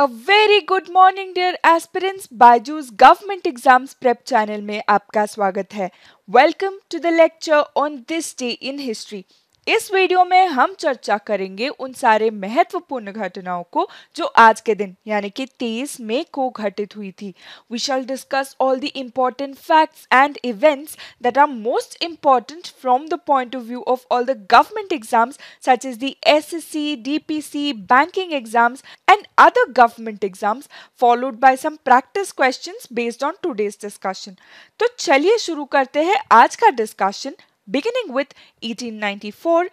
अ very good morning dear aspirants Byju's government exams prep channel में आपका स्वागत है welcome to the lecture on this day in history इस video में हम चर्चा करेंगे उन सारे महत्वपूर्ण घटनाओं को जो आज के दिन यानी कि 23 मई को घटित हुई थी we shall discuss all the important facts and events that are most important from the point of view of all the government exams such is the SSC, DPC, banking exams and other government exams followed by some practice question based on today's discussion तो चलिए शुरू करते हैं आज का discussion Beginning with 1894,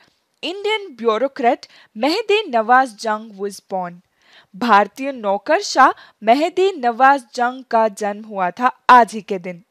Indian bureaucrat Mehdi Nawaz Jung was born. भारतीय नौकरशाह मेहदी नवाज जंग का जन्म हुआ था आज ही के दिन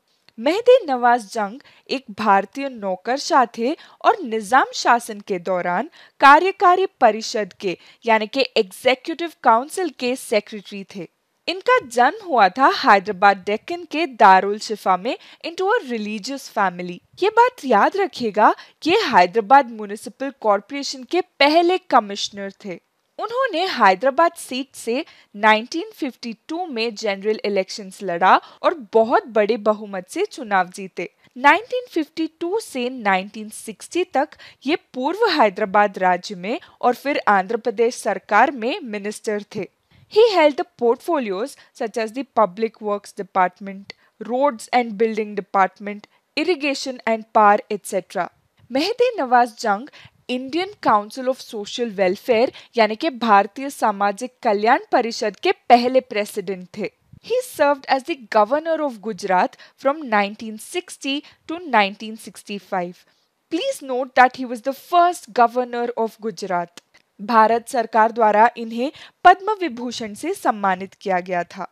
मेहदी नवाज जंग एक भारतीय नौकरशाह थे और निजाम शासन के दौरान कार्यकारी परिषद के यानी के एग्जीक्यूटिव काउंसिल के सेक्रेटरी थे इनका जन्म हुआ था हैदराबाद डेक्कन के दारुल शिफा में इनटू अ रिलीजियस फैमिली ये बात याद रखिएगा कि ये हैदराबाद म्यूनिसिपल कॉरपोरेशन के पहले कमिश्नर थे उन्होंने हैदराबाद सीट से 1952 में जनरल इलेक्शंस लड़ा और बहुत बड़े बहुमत से चुनाव जीते 1952 से 1960 तक ये पूर्व हैदराबाद राज्य में और फिर आंध्र प्रदेश सरकार में मिनिस्टर थे He held the portfolios such as the Public Works Department, Roads and Building Department, Irrigation and Power, etc. Mehdi Nawaz Jung Indian Council of Social Welfare, यानी कि भारतीय सामाजिक कल्याण परिषद के पहले president He served as the governor of Gujarat from 1960 to 1965. Please note that he was the first governor of Gujarat. Bharat सरकार द्वारा इन्हें पद्म विभूषण से सम्मानित किया गया था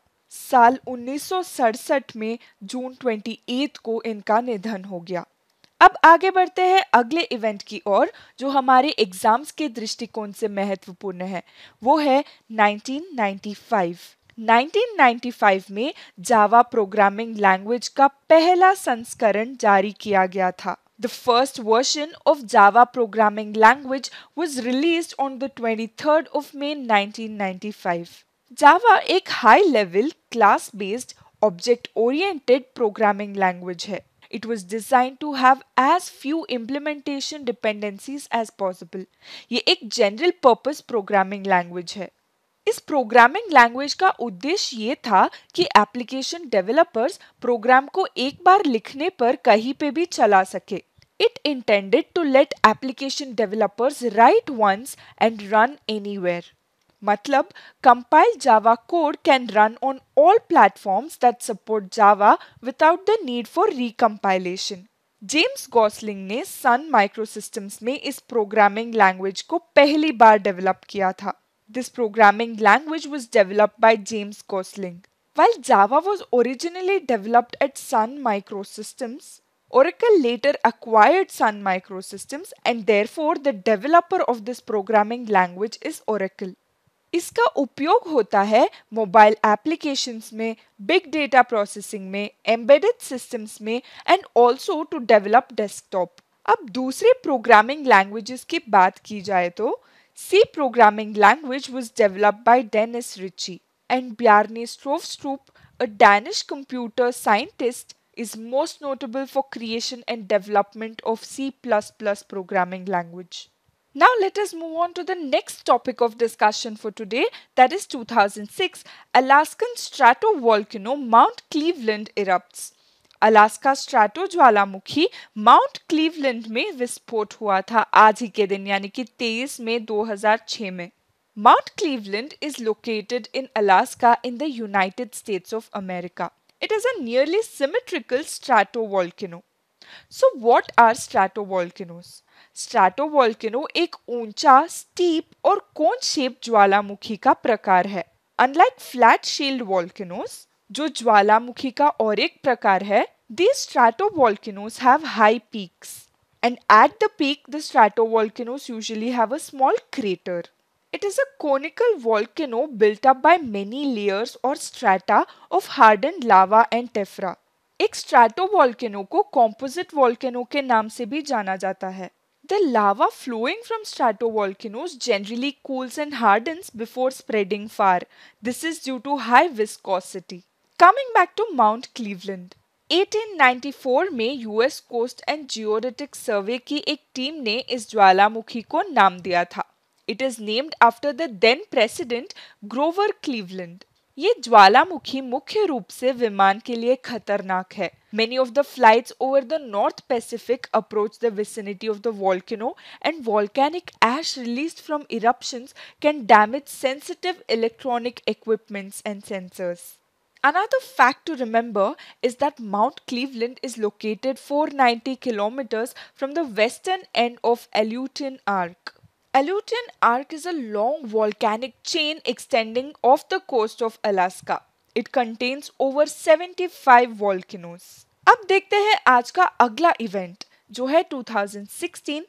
साल उन्नीस में जून 28 को इनका निधन हो गया अब आगे बढ़ते हैं अगले इवेंट की ओर जो हमारे एग्जाम्स के दृष्टिकोण से महत्वपूर्ण है वो है 1995 1995 में जावा प्रोग्रामिंग लैंग्वेज का पहला संस्करण जारी किया गया था The first version of Java programming language was released on the 23rd of May 1995. Java a high level class based object oriented programming language है. It was designed to have as few implementation dependencies as possible. is a general purpose programming language है. इस programming language का उद्देश्य ये था कि application developers programme को एक बार लिखने पर कहीं पे भी चला सके it intended to let application developers write once and run any मतलब compile Java code can run on all platforms that support Java without the need for recompilation James Gosling ने सन माइक्रोसिस्टम्स में इस programming language को पहली बार develop किया था This programming language was developed by James Gosling. While Java was originally developed at Sun Microsystems, Oracle later acquired Sun Microsystems and therefore the developer of this programming language is Oracle. इसका उपयोग होता है mobile applications में big data processing में embedded systems में and also to develop desktop अब दूसरे programming languages की बात की जाए तो C programming language was developed by Dennis Ritchie and Bjarne Strostrup, a Danish computer scientist, is most notable for creation and development of C++ programming language. Now let us move on to the next topic of discussion for today that is 2006 Alaskan stratovolcano Mount Cleveland erupts. Alaska strato ज्वालामुखी Mount Cleveland में विस्फोट हुआ था आज ही के दिन यानी कि 23 मई 2006 में Mount Cleveland is located in Alaska in the United States of America nearly symmetrical strato nearly so what are strato are strato Stratovolcano एक ऊंचा स्टीप और कोन शेप ज्वालामुखी का प्रकार है अनलाइक फ्लैट शील्ड वॉल्केनोज जो ज्वालामुखी का और एक प्रकार है These stratovolcanoes have high peaks and at the peak the stratovolcanoes usually have a small crater. It is a conical volcano built up by many layers or strata of hardened lava and tephra. एक strato volcano को composite volcano के नाम से भी जाना जाता है the lava flowing from hardens before generally cools and hardens before spreading far this is due to high viscosity coming back to Mount Cleveland 1894 में US Coast and Geodetic Survey की एक टीम ने इस ज्वालामुखी को नाम दिया था it is named after the then president Grover Cleveland ये ज्वालामुखी मुख्य रूप से विमान के लिए खतरनाक है many of the flights over the North Pacific approach the vicinity of the volcano and volcanic ash release from eruptions can damage sensitive electronic equipments and sensors Another fact to remember is that Mount Cleveland is located 490 kilometers from the western end of Aleutian Arc. Aleutian Arc is a long volcanic chain extending off the coast of Alaska. It contains over 75 volcanoes. अब देखते हैं आज का अगला event जो है 2016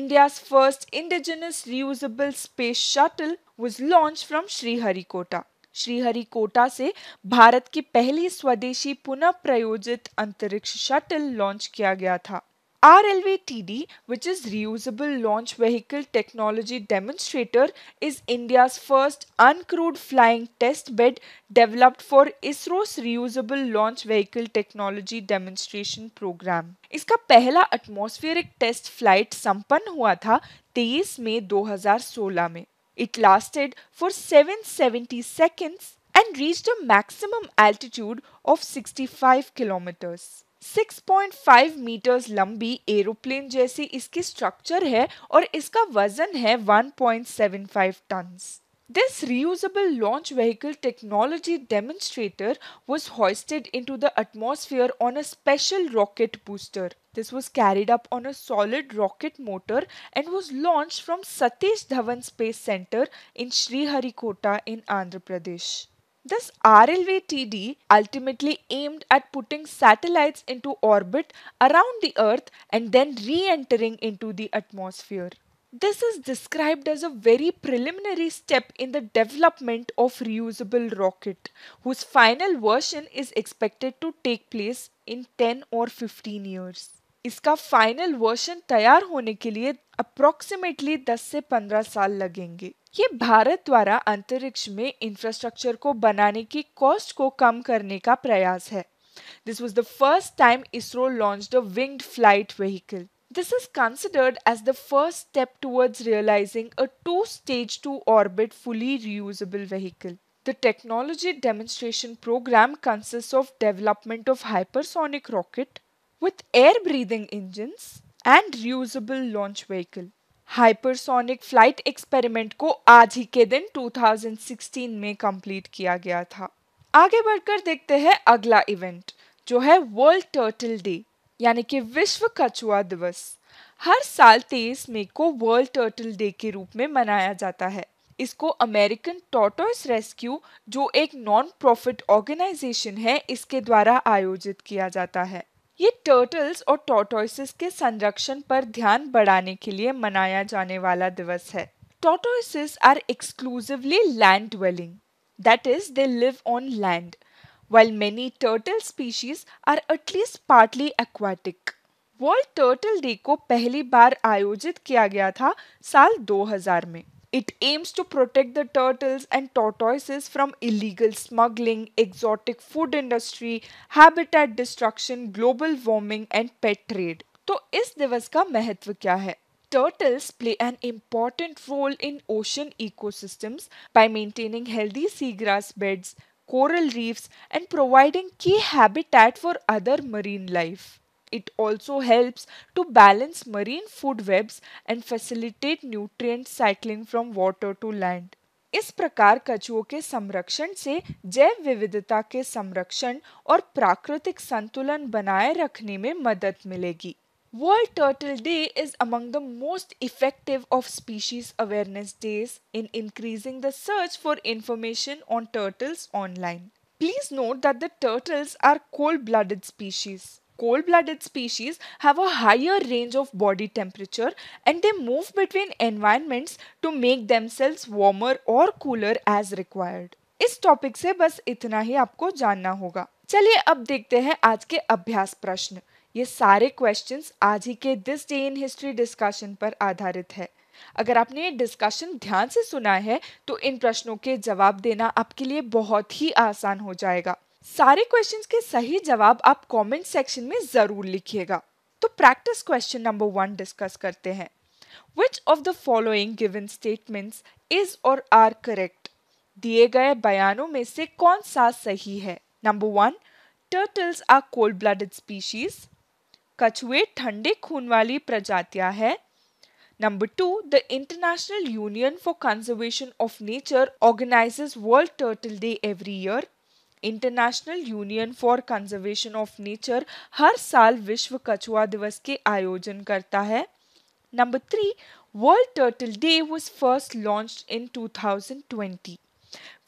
India's first indigenous reusable space shuttle was launched from Sriharikota. Sriharikota से भारत की पहली स्वदेशी पुनः प्रयोजित अंतरिक्ष शटल लॉन्च किया गया था R L V T D which is reusable launch vehicle technology demonstrator is India first uncrewed flying test bed developed for ISRO reusable launch vehicle technology demonstration program इसका पहला एटमोस्फेरिक टेस्ट फ्लाइट संपन्न हुआ था तेईस मई दो हजार सोलह में It lasted for 770 seconds and reached a maximum altitude of 65 kilometers. 6.5 meters लंबी एरोप्लेन जैसी इसकी स्ट्रक्चर है और इसका वजन है 1.75 tons. this reusable launch vehicle technology demonstrator was hoisted into the atmosphere on a special rocket booster. This was carried up on a solid rocket motor and was launched from Satish Dhawan Space Center in Sriharikota in Andhra Pradesh. This RLVTD ultimately aimed at putting satellites into orbit around the Earth and then re entering into the atmosphere. This is described as a very preliminary step in the development of reusable rocket, whose final version is expected to take place in 10 or 15 years. इसका final version तैयार होने के लिए approximately 10 से 15 साल लगेंगे ये भारत द्वारा अंतरिक्ष में इंफ्रास्ट्रक्चर को बनाने की कॉस्ट को कम करने का प्रयास है this was the first time ISRO launch the winged flight vehicle This is considered as the first step towards realizing a two-stage to orbit fully reusable vehicle. The technology demonstration program consists of development of hypersonic rocket with air-breathing engines and reusable launch vehicle. Hypersonic flight experiment को आज ही के दिन 2016 में complete किया गया था आगे बढ़कर देखते हैं अगला इवेंट जो है वर्ल्ड टर्टल डे यानी कि विश्व कछुआ दिवस हर साल तेईस मई को वर्ल्ड टर्टल डे के रूप में मनाया जाता है इसको अमेरिकन टॉटोस रेस्क्यू जो एक नॉन प्रॉफिट ऑर्गेनाइजेशन है इसके द्वारा आयोजित किया जाता है ये टर्टल्स और टोटोसिस के संरक्षण पर ध्यान बढ़ाने के लिए मनाया जाने वाला दिवस है tortoises are exclusively land dwelling that is they live on land while many turtle species are at least partly aquatic. World turtle day को पहली बार आयोजित किया गया था साल 2000 में It aims to protect the turtles and tortoises from illegal smuggling, exotic food industry, habitat destruction, global warming and pet trade. तो इस दिवस का महत्व क्या है Turtles play an important role in ocean ecosystems by maintaining healthy seagrass beds, coral reefs and providing key habitat for other marine life. It also helps to balance marine food webs and facilitate nutrient cycling from water to land. इस प्रकार कछुओं के संरक्षण से जैव विविधता के संरक्षण और प्राकृतिक संतुलन बनाए रखने में मदद मिलेगी World Turtle Day is among the most effective of species awareness days in increasing the search for information on turtles online. Please note that the turtles are cold blooded species. Cold blooded species have a higher range of body temperature and they move between environments to make themselves warmer or cooler as required. इस topic से बस इतना ही आपको जानना होगा चलिए अब देखते हैं आज के अभ्यास प्रश्न ये सारे क्वेश्चंस आज ही के this day in history discussion पर आधारित है अगर आपने ये डिस्कशन ध्यान से सुना है तो इन प्रश्नों के जवाब देना आपके लिए बहुत ही आसान हो जाएगा सारे क्वेश्चंस के सही जवाब आप कमेंट सेक्शन में ज़रूर लिखिएगा तो practice question number one discuss करते हैं which of the following given statements is और आर करेक्ट दिए गए बयानों में से कौन सा सही है number one turtles are cold blooded species कछुए ठंडे खून वाली प्रजातियां हैं number two the International Union for Conservation of Nature organizes world turtle day every year International Union for Conservation of Nature हर साल विश्व कछुआ दिवस के आयोजन करता है number three world turtle day was first launch in 2020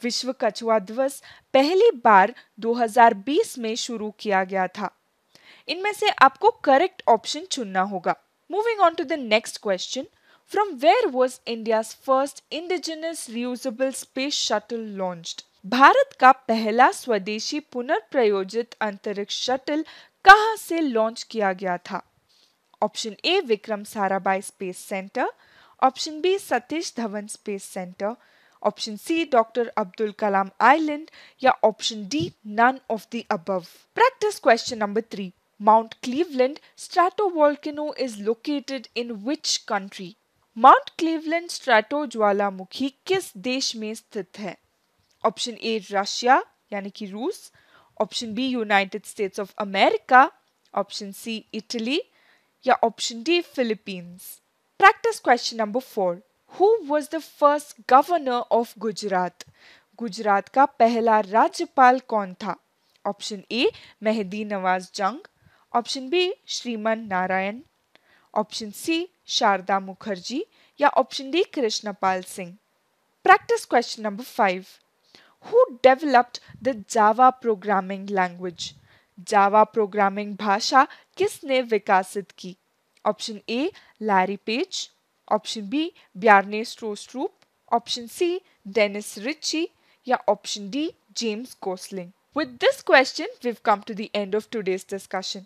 विश्व कछुआ दिवस पहली बार 2020 में शुरू किया गया था इनमें से आपको करेक्ट ऑप्शन चुनना होगा moving on to the next question from where was India first indigenous reusable space shuttle launch Bharat का पहला स्वदेशी पुनर्प्रयोजित अंतरिक्ष शटल कहाँ से लॉन्च किया गया था option A Vikram Sarabhai space centre option B Satish Dhawan space centre option C doctor Abdul Kalam island या option D none of the above practice question number three Mount Cleveland stratovolcano is located in which country? Mount Cleveland strato ज्वालामुखी किस देश में स्थित है option A Russia यानी कि रूस option B United States of America option C Italy या option D Philippines practice question number four who was the first governor of Gujarat Gujarat का पहला राज्यपाल कौन था ऑप्शन ए Mehdi Nawaz Jang option B Shriman Narayan option C Sharda Mukherjee या option D Krishnapal Singh practice question number five who developed the Java programming language Java programming भाषा किसने विकसित की option A Larry Page option B Bjarne Stroustrup option C Dennis Ritchie या option D James Gosling with this question we've come to the end of today's discussion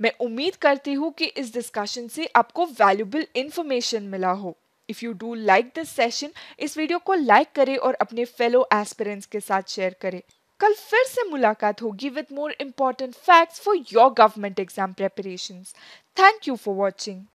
मैं उम्मीद करती हूँ कि इस डिस्कशन से आपको वैल्यूबल इन्फॉर्मेशन मिला हो if you do like this session इस वीडियो को लाइक करें और अपने फेलो एस्पिरेंट्स के साथ शेयर करें कल फिर से मुलाकात होगी with more important facts for your government exam preparation thank you for watching